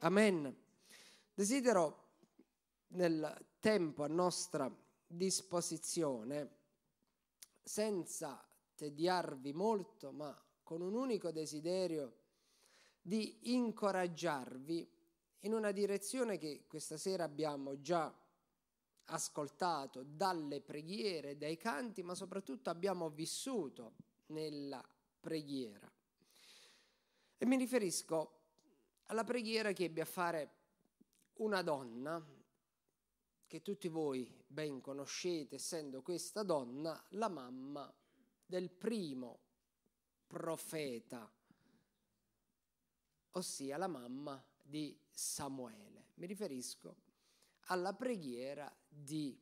Amen. Desidero nel tempo a nostra disposizione, senza tediarvi molto, ma con un unico desiderio di incoraggiarvi in una direzione che questa sera abbiamo già ascoltato dalle preghiere, dai canti, ma soprattutto abbiamo vissuto nella preghiera. E mi riferisco alla preghiera che ebbe a fare una donna che tutti voi ben conoscete, essendo questa donna la mamma del primo profeta, ossia la mamma di Samuele. Mi riferisco alla preghiera di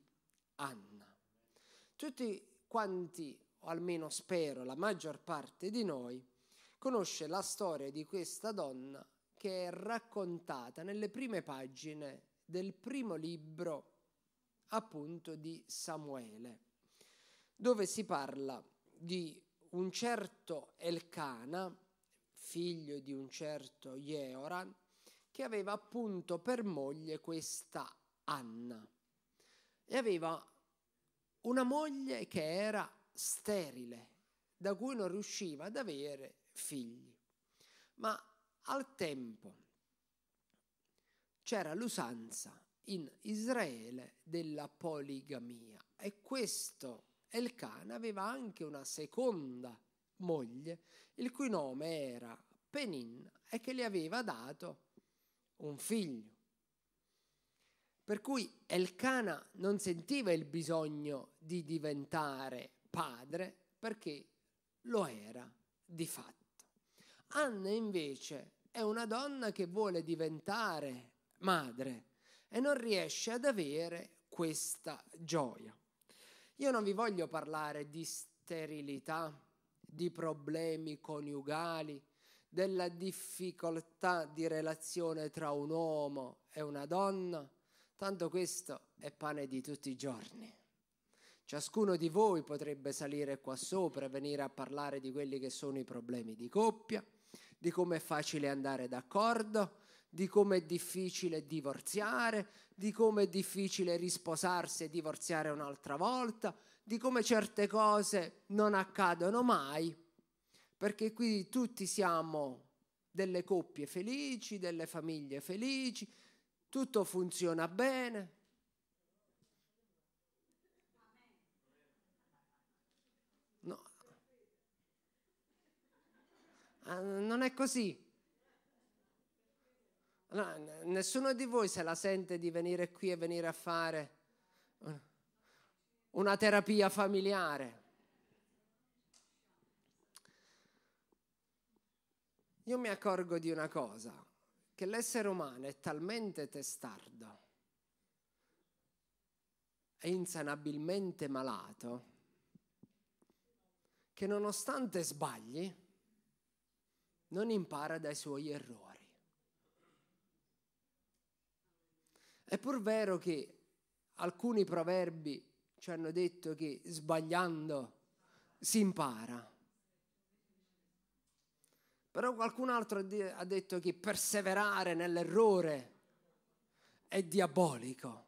Anna. Tutti quanti, o almeno spero la maggior parte di noi, conosce la storia di questa donna che è raccontata nelle prime pagine del primo libro appunto di Samuele, dove si parla di un certo Elcana, figlio di un certo Jeoran, che aveva appunto per moglie questa Anna e aveva una moglie che era sterile, da cui non riusciva ad avere figli. Ma al tempo c'era l'usanza in Israele della poligamia e questo Elcana aveva anche una seconda moglie, il cui nome era Penin e che le aveva dato un figlio. Per cui Elcana non sentiva il bisogno di diventare padre perché lo era di fatto. Anna invece è una donna che vuole diventare madre e non riesce ad avere questa gioia. Io non vi voglio parlare di sterilità, di problemi coniugali, della difficoltà di relazione tra un uomo e una donna, tanto questo è pane di tutti i giorni. Ciascuno di voi potrebbe salire qua sopra e venire a parlare di quelli che sono i problemi di coppia, di come è facile andare d'accordo, di come è difficile divorziare, di come è difficile risposarsi e divorziare un'altra volta, di come certe cose non accadono mai, perché qui tutti siamo delle coppie felici, delle famiglie felici, tutto funziona bene, Ah, non è così. No, nessuno di voi se la sente di venire qui e venire a fare una terapia familiare. Io mi accorgo di una cosa, che l'essere umano è talmente testardo, è insanabilmente malato, che nonostante sbagli, non impara dai suoi errori. È pur vero che alcuni proverbi ci hanno detto che sbagliando si impara. Però qualcun altro ha detto che perseverare nell'errore è diabolico.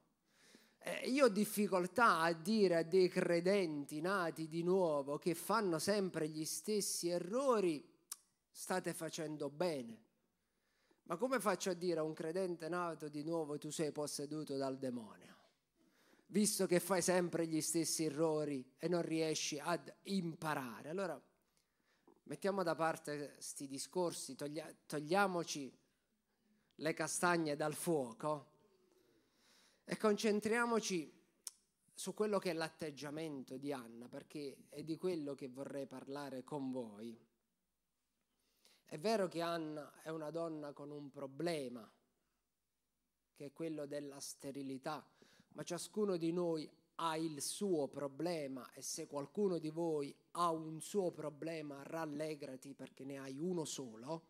io ho difficoltà a dire a dei credenti nati di nuovo che fanno sempre gli stessi errori state facendo bene. Ma come faccio a dire a un credente nato di nuovo tu sei posseduto dal demonio? Visto che fai sempre gli stessi errori e non riesci ad imparare. Allora mettiamo da parte questi discorsi, toglia- togliamoci le castagne dal fuoco e concentriamoci su quello che è l'atteggiamento di Anna, perché è di quello che vorrei parlare con voi. È vero che Anna è una donna con un problema, che è quello della sterilità, ma ciascuno di noi ha il suo problema e se qualcuno di voi ha un suo problema, rallegrati perché ne hai uno solo.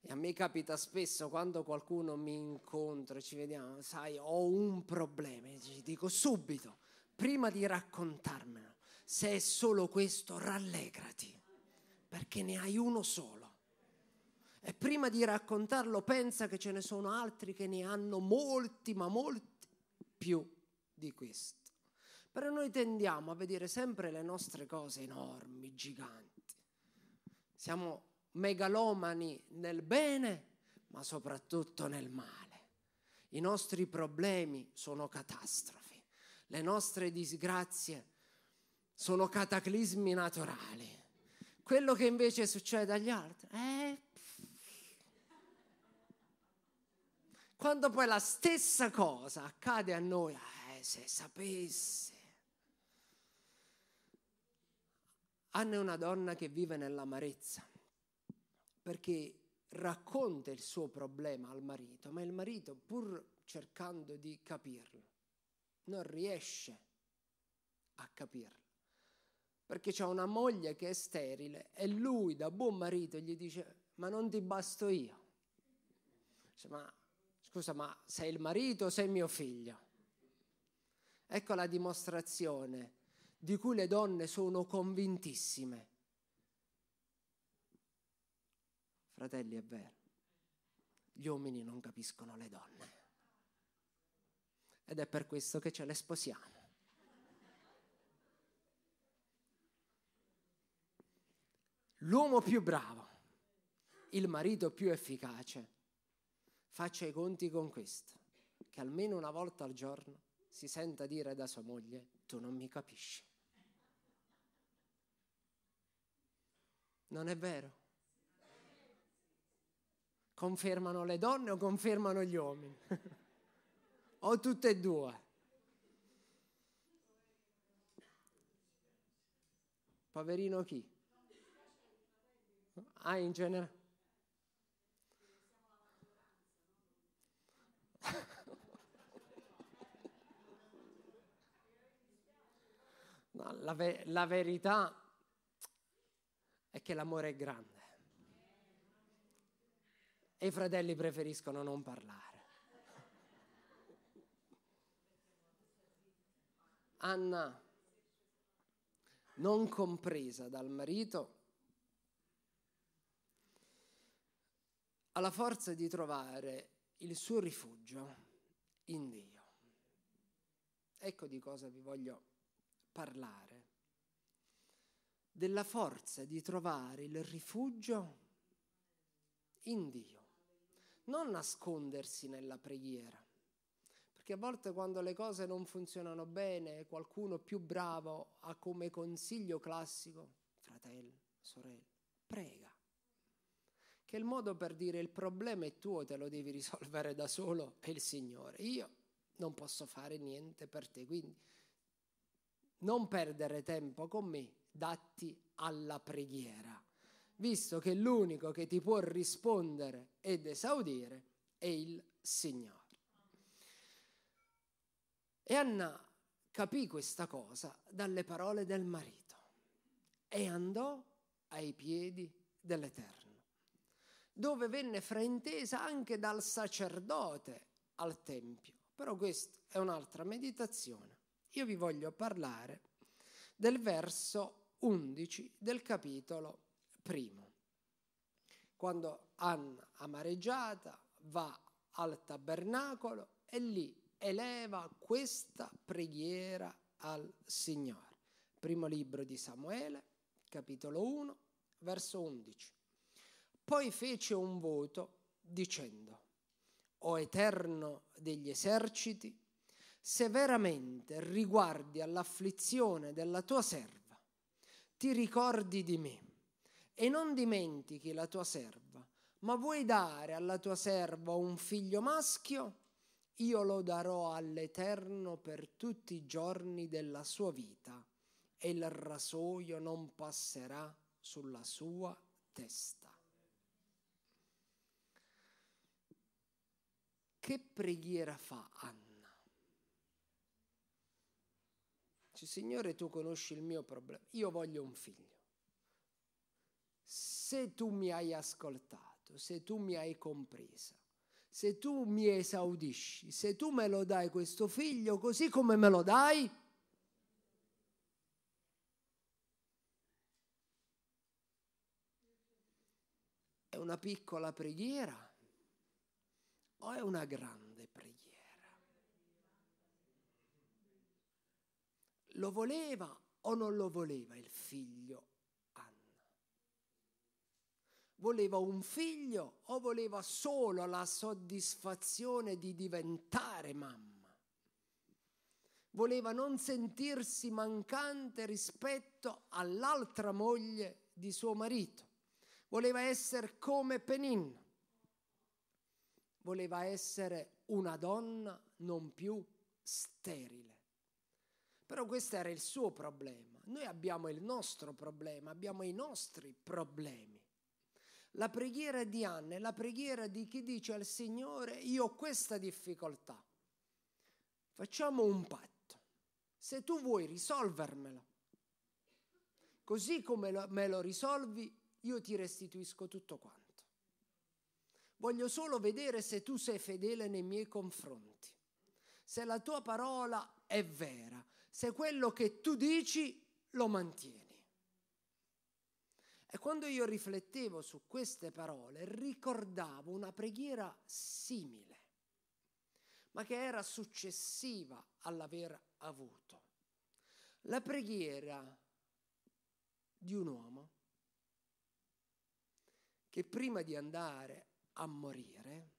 E a me capita spesso quando qualcuno mi incontra, e ci vediamo, sai, ho un problema, e ci dico subito, prima di raccontarmelo, se è solo questo, rallegrati, perché ne hai uno solo. E prima di raccontarlo, pensa che ce ne sono altri che ne hanno molti, ma molti più di questo. Però noi tendiamo a vedere sempre le nostre cose enormi, giganti. Siamo megalomani nel bene, ma soprattutto nel male. I nostri problemi sono catastrofi, le nostre disgrazie sono sono cataclismi naturali. Quello che invece succede agli altri è... Eh, quando poi la stessa cosa accade a noi, eh, se sapessi. Anna è una donna che vive nell'amarezza, perché racconta il suo problema al marito, ma il marito, pur cercando di capirlo, non riesce a capirlo perché c'è una moglie che è sterile e lui da buon marito gli dice ma non ti basto io. dice, ma scusa, ma sei il marito o sei mio figlio? Ecco la dimostrazione di cui le donne sono convintissime. Fratelli, è vero, gli uomini non capiscono le donne ed è per questo che ce le sposiamo. l'uomo più bravo, il marito più efficace, faccia i conti con questo, che almeno una volta al giorno si senta dire da sua moglie, tu non mi capisci. Non è vero? Confermano le donne o confermano gli uomini? o tutte e due? Poverino chi? Ah, in genere? No, la, ve- la verità è che l'amore è grande e i fratelli preferiscono non parlare. Anna, non compresa dal marito, la forza di trovare il suo rifugio in Dio. Ecco di cosa vi voglio parlare. Della forza di trovare il rifugio in Dio. Non nascondersi nella preghiera. Perché a volte quando le cose non funzionano bene, qualcuno più bravo ha come consiglio classico, fratello, sorella, prega che il modo per dire il problema è tuo, te lo devi risolvere da solo, è il Signore. Io non posso fare niente per te, quindi non perdere tempo con me, datti alla preghiera, visto che l'unico che ti può rispondere ed esaudire è il Signore. E Anna capì questa cosa dalle parole del marito e andò ai piedi dell'Eterno dove venne fraintesa anche dal sacerdote al Tempio. Però questa è un'altra meditazione. Io vi voglio parlare del verso 11 del capitolo primo. Quando Anna amareggiata va al tabernacolo e lì eleva questa preghiera al Signore. Primo libro di Samuele, capitolo 1, verso 11. Poi fece un voto dicendo, O Eterno degli eserciti, se veramente riguardi all'afflizione della tua serva, ti ricordi di me e non dimentichi la tua serva, ma vuoi dare alla tua serva un figlio maschio? Io lo darò all'Eterno per tutti i giorni della sua vita e il rasoio non passerà sulla sua testa. che preghiera fa Anna? Dice, Signore, tu conosci il mio problema, io voglio un figlio. Se tu mi hai ascoltato, se tu mi hai compresa, se tu mi esaudisci, se tu me lo dai questo figlio così come me lo dai, è una piccola preghiera o è una grande preghiera? Lo voleva o non lo voleva il figlio Anna? Voleva un figlio o voleva solo la soddisfazione di diventare mamma? Voleva non sentirsi mancante rispetto all'altra moglie di suo marito. Voleva essere come Penin voleva essere una donna non più sterile. Però questo era il suo problema. Noi abbiamo il nostro problema, abbiamo i nostri problemi. La preghiera di Anna è la preghiera di chi dice al Signore io ho questa difficoltà. Facciamo un patto. Se tu vuoi risolvermelo, così come me lo risolvi, io ti restituisco tutto quanto. Voglio solo vedere se tu sei fedele nei miei confronti, se la tua parola è vera, se quello che tu dici lo mantieni. E quando io riflettevo su queste parole, ricordavo una preghiera simile, ma che era successiva all'aver avuto. La preghiera di un uomo che prima di andare a morire,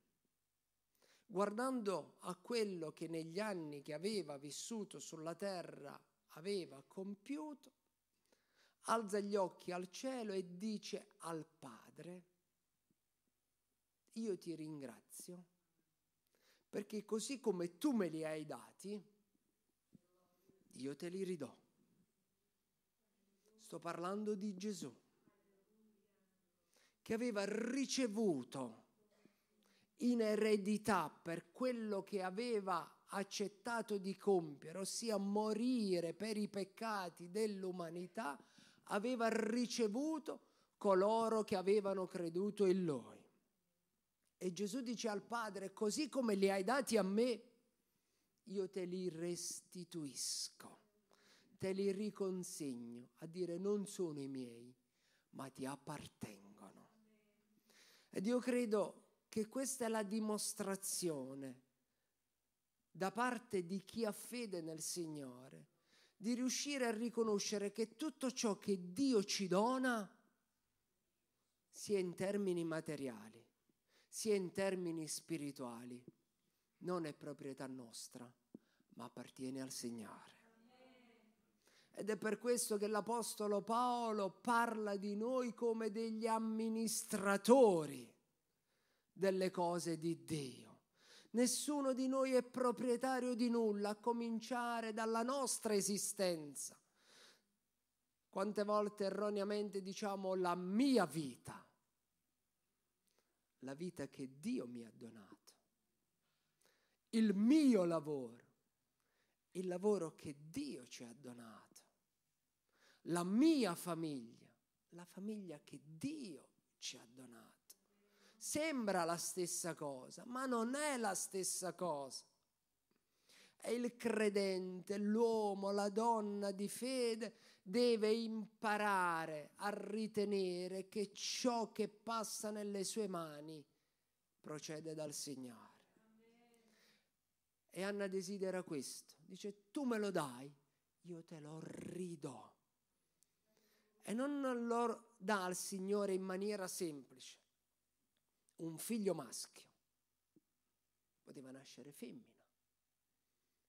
guardando a quello che negli anni che aveva vissuto sulla terra aveva compiuto, alza gli occhi al cielo e dice al Padre, io ti ringrazio perché così come tu me li hai dati, io te li ridò. Sto parlando di Gesù, che aveva ricevuto in eredità per quello che aveva accettato di compiere, ossia morire per i peccati dell'umanità, aveva ricevuto coloro che avevano creduto in lui. E Gesù dice al Padre, così come li hai dati a me, io te li restituisco, te li riconsegno, a dire non sono i miei, ma ti appartengono. Ed io credo che questa è la dimostrazione da parte di chi ha fede nel Signore, di riuscire a riconoscere che tutto ciò che Dio ci dona sia in termini materiali, sia in termini spirituali, non è proprietà nostra, ma appartiene al Signore. Ed è per questo che l'Apostolo Paolo parla di noi come degli amministratori delle cose di Dio. Nessuno di noi è proprietario di nulla, a cominciare dalla nostra esistenza. Quante volte erroneamente diciamo la mia vita, la vita che Dio mi ha donato, il mio lavoro, il lavoro che Dio ci ha donato, la mia famiglia, la famiglia che Dio ci ha donato sembra la stessa cosa, ma non è la stessa cosa. E il credente, l'uomo, la donna di fede deve imparare a ritenere che ciò che passa nelle sue mani procede dal Signore. E Anna desidera questo. Dice, tu me lo dai, io te lo ridò. E non lo dà al Signore in maniera semplice, un figlio maschio, poteva nascere femmina,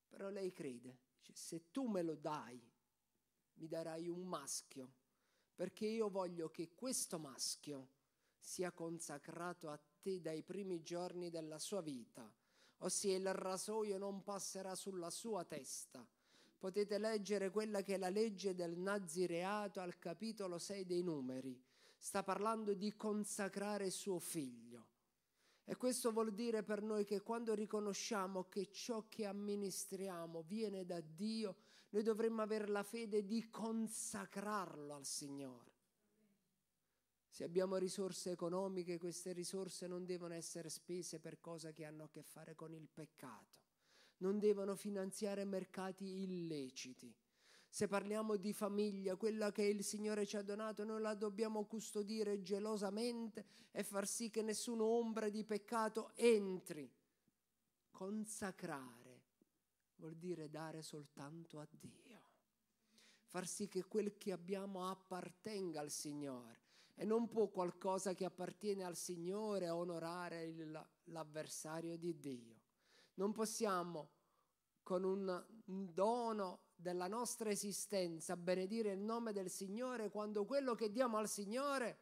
però lei crede, dice, se tu me lo dai, mi darai un maschio, perché io voglio che questo maschio sia consacrato a te dai primi giorni della sua vita, ossia il rasoio non passerà sulla sua testa. Potete leggere quella che è la legge del nazireato al capitolo 6 dei numeri sta parlando di consacrare suo figlio. E questo vuol dire per noi che quando riconosciamo che ciò che amministriamo viene da Dio, noi dovremmo avere la fede di consacrarlo al Signore. Se abbiamo risorse economiche, queste risorse non devono essere spese per cose che hanno a che fare con il peccato, non devono finanziare mercati illeciti se parliamo di famiglia, quella che il Signore ci ha donato, noi la dobbiamo custodire gelosamente e far sì che nessuna ombra di peccato entri. Consacrare vuol dire dare soltanto a Dio, far sì che quel che abbiamo appartenga al Signore e non può qualcosa che appartiene al Signore onorare il, l'avversario di Dio. Non possiamo con un dono della nostra esistenza benedire il nome del Signore quando quello che diamo al Signore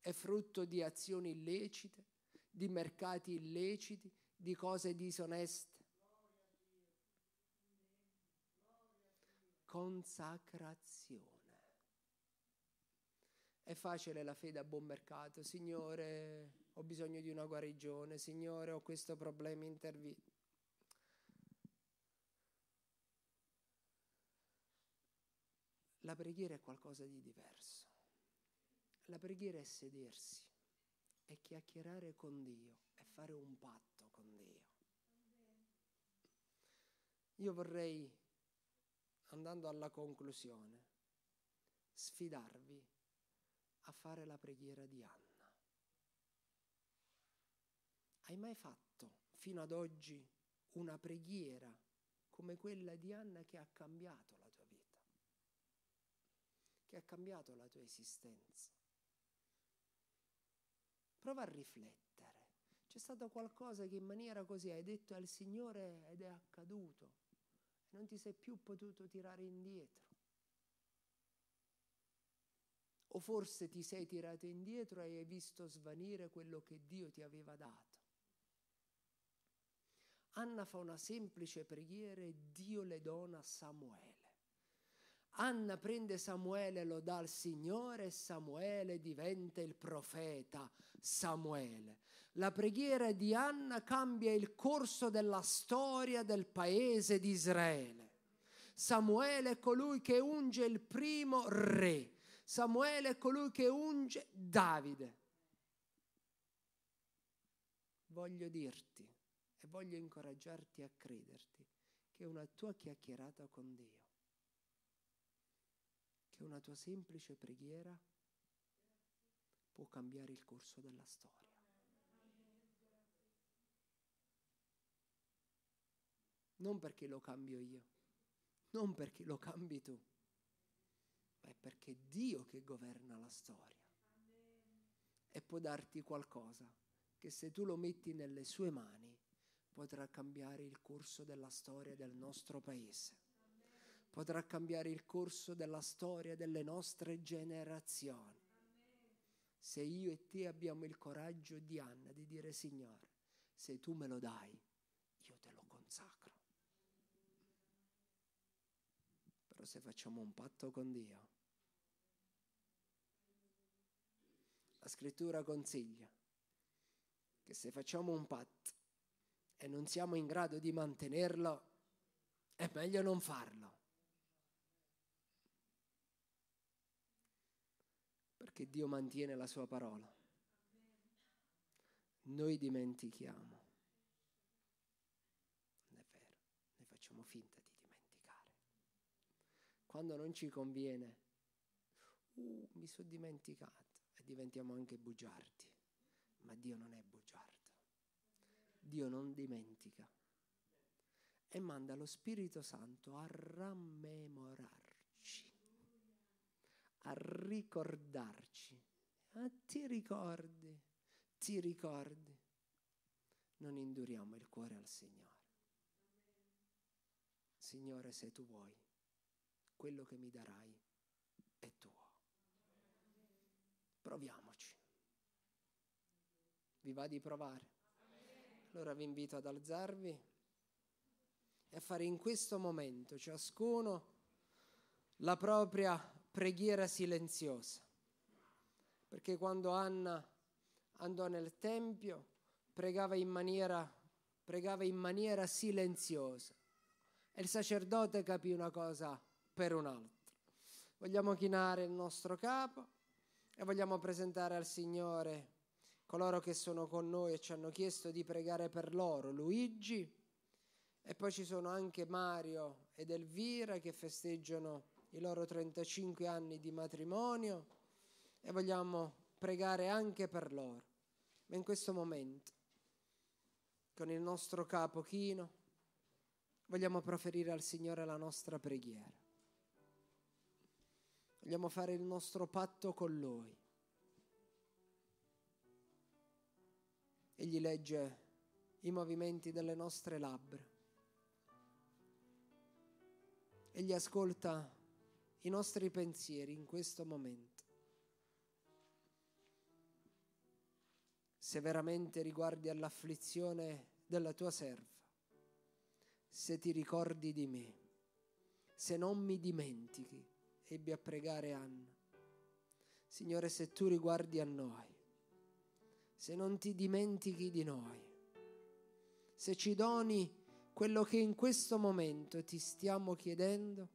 è frutto di azioni illecite, di mercati illeciti, di cose disoneste. Consacrazione. È facile la fede a buon mercato, Signore, ho bisogno di una guarigione, Signore, ho questo problema, interviene. La preghiera è qualcosa di diverso. La preghiera è sedersi, è chiacchierare con Dio, è fare un patto con Dio. Io vorrei, andando alla conclusione, sfidarvi a fare la preghiera di Anna. Hai mai fatto fino ad oggi una preghiera come quella di Anna che ha cambiato che ha cambiato la tua esistenza. Prova a riflettere. C'è stato qualcosa che in maniera così hai detto al Signore ed è accaduto e non ti sei più potuto tirare indietro. O forse ti sei tirato indietro e hai visto svanire quello che Dio ti aveva dato. Anna fa una semplice preghiera e Dio le dona Samuele. Anna prende Samuele, lo dà al Signore e Samuele diventa il profeta Samuele. La preghiera di Anna cambia il corso della storia del paese di Israele. Samuele è colui che unge il primo re. Samuele è colui che unge Davide. Voglio dirti e voglio incoraggiarti a crederti che una tua chiacchierata con Dio che una tua semplice preghiera può cambiare il corso della storia. Non perché lo cambio io, non perché lo cambi tu, ma è perché è Dio che governa la storia e può darti qualcosa che se tu lo metti nelle sue mani potrà cambiare il corso della storia del nostro paese potrà cambiare il corso della storia delle nostre generazioni. Se io e te abbiamo il coraggio di Anna di dire Signore, se tu me lo dai, io te lo consacro. Però se facciamo un patto con Dio, la scrittura consiglia che se facciamo un patto e non siamo in grado di mantenerlo, è meglio non farlo. che Dio mantiene la sua parola. Noi dimentichiamo. Non è vero, noi facciamo finta di dimenticare. Quando non ci conviene, uh, mi sono dimenticato e diventiamo anche bugiardi. Ma Dio non è bugiardo. Dio non dimentica e manda lo Spirito Santo a rammemorare a ricordarci. Ah, ti ricordi, ti ricordi. Non induriamo il cuore al Signore. Signore, se tu vuoi, quello che mi darai è tuo. Proviamoci. Vi va di provare? Allora vi invito ad alzarvi e a fare in questo momento ciascuno la propria preghiera silenziosa. Perché quando Anna andò nel Tempio pregava in maniera, pregava in maniera silenziosa. E il sacerdote capì una cosa per un'altra. Vogliamo chinare il nostro capo e vogliamo presentare al Signore coloro che sono con noi e ci hanno chiesto di pregare per loro, Luigi, e poi ci sono anche Mario ed Elvira che festeggiano i loro 35 anni di matrimonio e vogliamo pregare anche per loro. Ma in questo momento, con il nostro capo chino, vogliamo proferire al Signore la nostra preghiera. Vogliamo fare il nostro patto con Lui. Egli legge i movimenti delle nostre labbra. Egli ascolta i nostri pensieri in questo momento. Se veramente riguardi all'afflizione della tua serva, se ti ricordi di me, se non mi dimentichi, ebbi a pregare Anna. Signore, se tu riguardi a noi, se non ti dimentichi di noi, se ci doni quello che in questo momento ti stiamo chiedendo,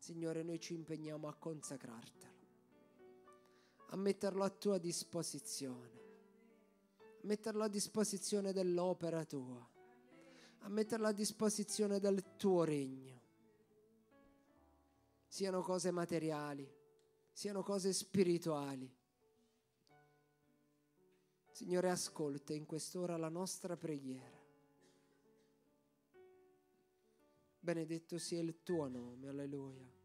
Signore, noi ci impegniamo a consacrartelo, a metterlo a tua disposizione, a metterlo a disposizione dell'opera tua, a metterlo a disposizione del tuo regno. Siano cose materiali, siano cose spirituali. Signore, ascolta in quest'ora la nostra preghiera. benedetto sia il tuo nome, alleluia.